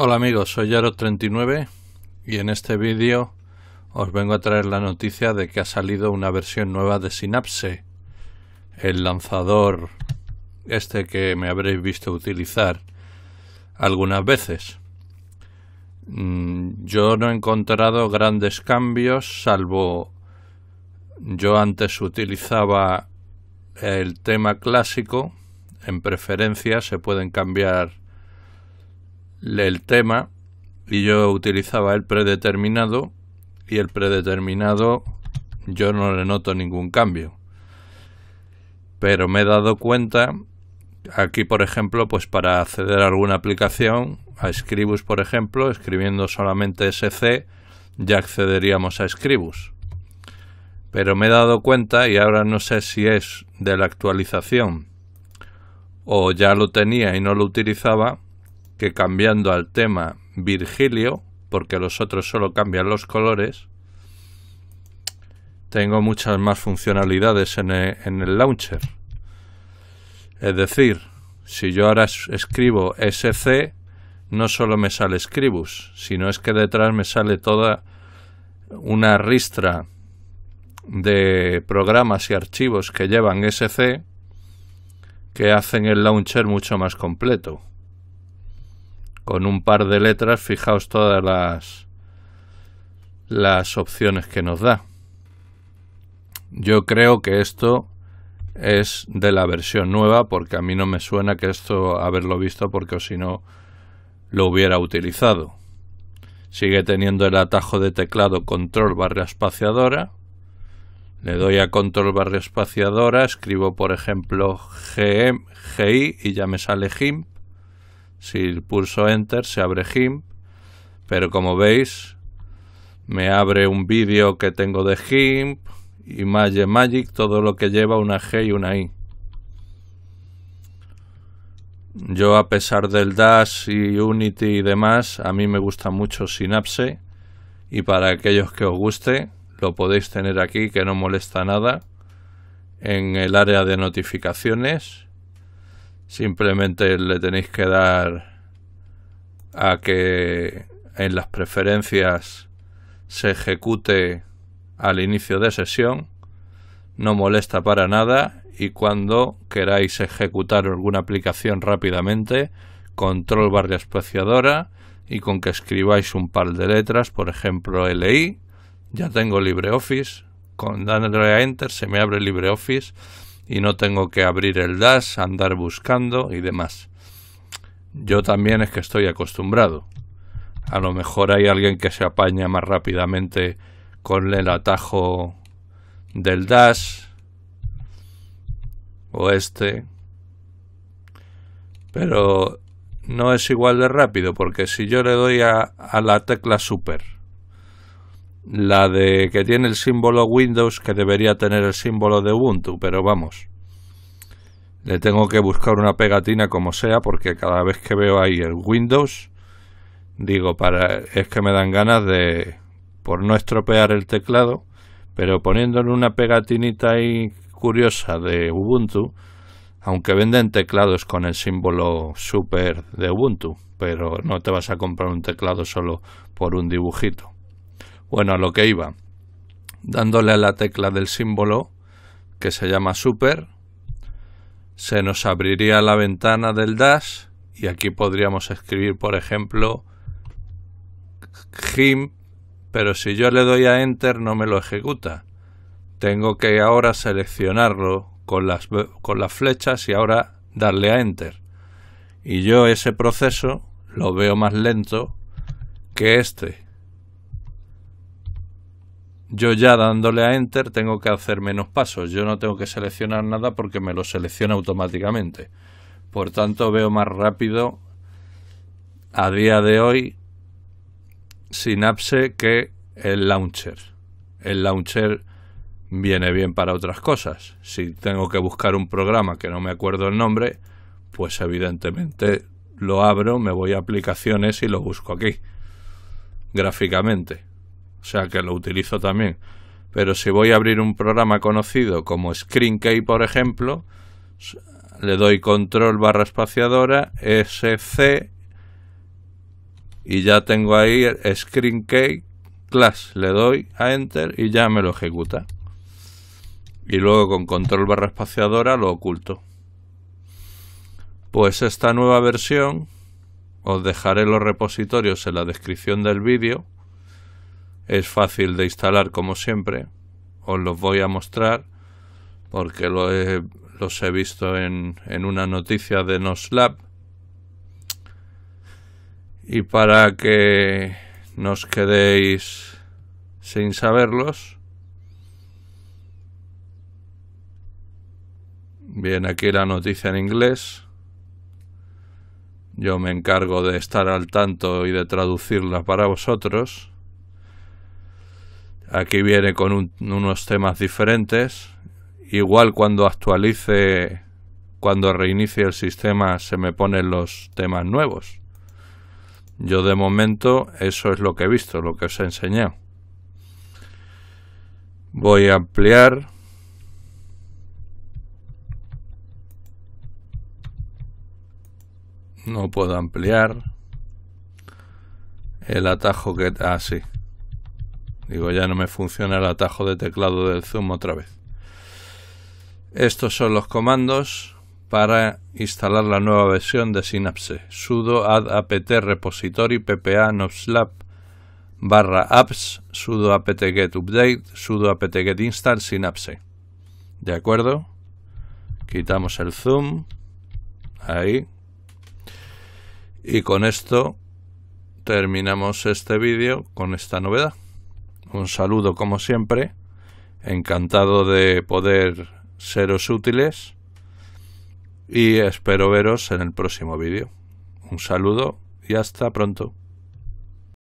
Hola amigos, soy Yaro39 y en este vídeo os vengo a traer la noticia de que ha salido una versión nueva de Synapse, el lanzador este que me habréis visto utilizar algunas veces. Mm, yo no he encontrado grandes cambios, salvo yo antes utilizaba el tema clásico, en preferencia se pueden cambiar el tema y yo utilizaba el predeterminado y el predeterminado yo no le noto ningún cambio. Pero me he dado cuenta, aquí por ejemplo, pues para acceder a alguna aplicación, a Scribus por ejemplo, escribiendo solamente SC, ya accederíamos a Scribus. Pero me he dado cuenta y ahora no sé si es de la actualización o ya lo tenía y no lo utilizaba, que cambiando al tema Virgilio, porque los otros solo cambian los colores, tengo muchas más funcionalidades en el, en el launcher. Es decir, si yo ahora escribo SC, no solo me sale Scribus, sino es que detrás me sale toda una ristra de programas y archivos que llevan SC que hacen el launcher mucho más completo con un par de letras, fijaos todas las, las opciones que nos da. Yo creo que esto es de la versión nueva, porque a mí no me suena que esto haberlo visto, porque si no lo hubiera utilizado. Sigue teniendo el atajo de teclado control barra espaciadora. Le doy a control barra espaciadora, escribo por ejemplo GMGI y ya me sale GIMP. Si pulso Enter se abre GIMP, pero como veis me abre un vídeo que tengo de GIMP, Image Magic, todo lo que lleva una G y una I. Yo a pesar del Dash y Unity y demás, a mí me gusta mucho Synapse y para aquellos que os guste lo podéis tener aquí que no molesta nada en el área de notificaciones Simplemente le tenéis que dar a que en las preferencias se ejecute al inicio de sesión, no molesta para nada y cuando queráis ejecutar alguna aplicación rápidamente, control barra espaciadora y con que escribáis un par de letras, por ejemplo LI, ya tengo LibreOffice, con darle a Enter se me abre LibreOffice y no tengo que abrir el dash, andar buscando y demás. Yo también es que estoy acostumbrado. A lo mejor hay alguien que se apaña más rápidamente con el atajo del dash o este. Pero no es igual de rápido porque si yo le doy a, la tecla super la de que tiene el símbolo Windows que debería tener el símbolo de Ubuntu, pero vamos. Le tengo que buscar una pegatina como sea porque cada vez que veo ahí el Windows digo para es que me dan ganas de por no estropear el teclado, pero poniéndole una pegatinita ahí curiosa de Ubuntu, aunque venden teclados con el símbolo super de Ubuntu, pero no te vas a comprar un teclado solo por un dibujito. Bueno, a lo que iba. Dándole a la tecla del símbolo, que se llama super, se nos abriría la ventana del dash y aquí podríamos escribir, por ejemplo, GIMP, pero si yo le doy a Enter no me lo ejecuta. Tengo que ahora seleccionarlo con las, con las flechas y ahora darle a Enter. Y yo ese proceso lo veo más lento que este yo ya dándole a Enter tengo que hacer menos pasos. Yo no tengo que seleccionar nada porque me lo selecciona automáticamente. Por tanto, veo más rápido a día de hoy Synapse que el launcher. El launcher viene bien para otras cosas. Si tengo que buscar un programa que no me acuerdo el nombre, pues evidentemente lo abro, me voy a aplicaciones y lo busco aquí, gráficamente. ...o sea que lo utilizo también. Pero si voy a abrir un programa conocido como ScreenKey, por ejemplo, le doy control barra espaciadora, SC, y ya tengo ahí ScreenKey class. Le doy a Enter y ya me lo ejecuta. Y luego con control barra espaciadora lo oculto. Pues esta nueva versión, os dejaré los repositorios en la descripción del vídeo, es fácil de instalar como siempre os los voy a mostrar porque los he visto en, en una noticia de NosLab y para que nos quedéis sin saberlos bien aquí la noticia en inglés yo me encargo de estar al tanto y de traducirla para vosotros Aquí viene con unos temas diferentes. Igual cuando actualice, cuando reinicie el sistema, se me ponen los temas nuevos. Yo de momento eso es lo que he visto, lo que os he enseñado. Voy a ampliar. No puedo ampliar el atajo que... Ah, Digo, ya no me funciona el atajo de teclado del Zoom otra vez. Estos son los comandos para instalar la nueva versión de Synapse. sudo add apt repository ppa nobslab barra apps sudo apt get update sudo apt get install synapse. ¿De acuerdo? Quitamos el zoom. Ahí. Y con esto terminamos este vídeo con esta novedad un saludo como siempre, encantado de poder seros útiles y espero veros en el próximo vídeo. Un saludo y hasta pronto.